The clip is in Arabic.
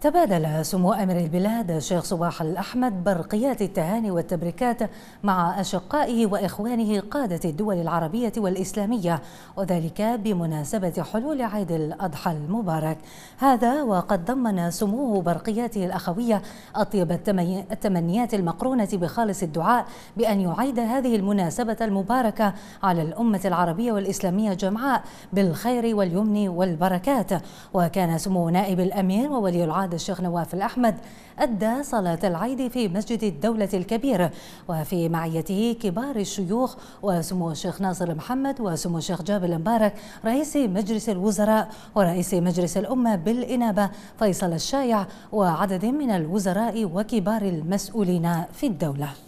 تبادل سمو أمير البلاد الشيخ صباح الأحمد برقيات التهاني والتبريكات مع أشقائه وإخوانه قادة الدول العربية والإسلامية وذلك بمناسبة حلول عيد الأضحى المبارك هذا وقد ضمن سموه برقياته الأخوية أطيب التمنيات المقرونة بخالص الدعاء بأن يعيد هذه المناسبة المباركة على الأمة العربية والإسلامية جمعاء بالخير واليمن والبركات وكان سمو نائب الأمير وولي العهد بعد الشيخ نواف الأحمد أدى صلاة العيد في مسجد الدولة الكبير وفي معيته كبار الشيوخ وسمو الشيخ ناصر محمد وسمو الشيخ جابر المبارك رئيس مجلس الوزراء ورئيس مجلس الأمة بالإنابة فيصل الشايع وعدد من الوزراء وكبار المسؤولين في الدولة